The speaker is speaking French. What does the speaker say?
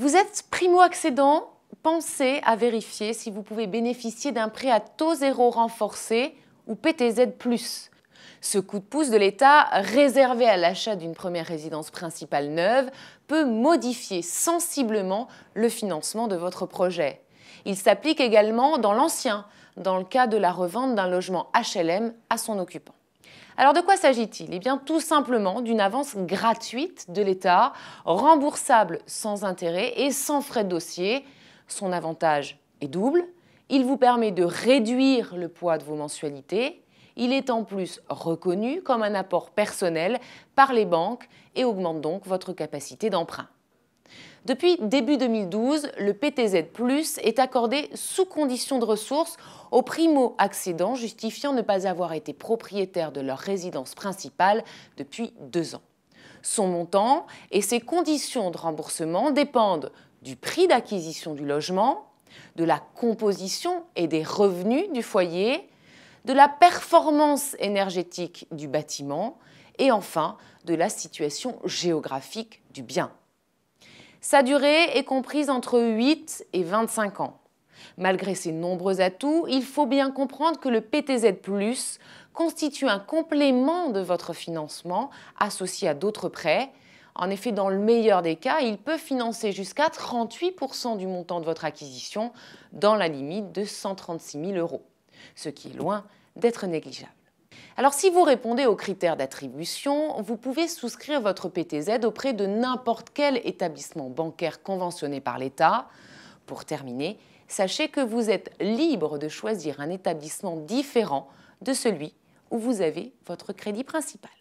Vous êtes primo-accédant, pensez à vérifier si vous pouvez bénéficier d'un prêt à taux zéro renforcé ou PTZ ⁇ ce coup de pouce de l'État, réservé à l'achat d'une première résidence principale neuve, peut modifier sensiblement le financement de votre projet. Il s'applique également dans l'ancien, dans le cas de la revente d'un logement HLM à son occupant. Alors de quoi s'agit-il Eh bien tout simplement d'une avance gratuite de l'État, remboursable sans intérêt et sans frais de dossier. Son avantage est double. Il vous permet de réduire le poids de vos mensualités. Il est en plus reconnu comme un apport personnel par les banques et augmente donc votre capacité d'emprunt. Depuis début 2012, le PTZ Plus est accordé sous condition de ressources aux primo-accédants justifiant ne pas avoir été propriétaire de leur résidence principale depuis deux ans. Son montant et ses conditions de remboursement dépendent du prix d'acquisition du logement, de la composition et des revenus du foyer, de la performance énergétique du bâtiment et enfin de la situation géographique du bien. Sa durée est comprise entre 8 et 25 ans. Malgré ses nombreux atouts, il faut bien comprendre que le PTZ ⁇ constitue un complément de votre financement associé à d'autres prêts. En effet, dans le meilleur des cas, il peut financer jusqu'à 38% du montant de votre acquisition dans la limite de 136 000 euros, ce qui est loin d'être négligeable. Alors si vous répondez aux critères d'attribution, vous pouvez souscrire votre PTZ auprès de n'importe quel établissement bancaire conventionné par l'État. Pour terminer, sachez que vous êtes libre de choisir un établissement différent de celui où vous avez votre crédit principal.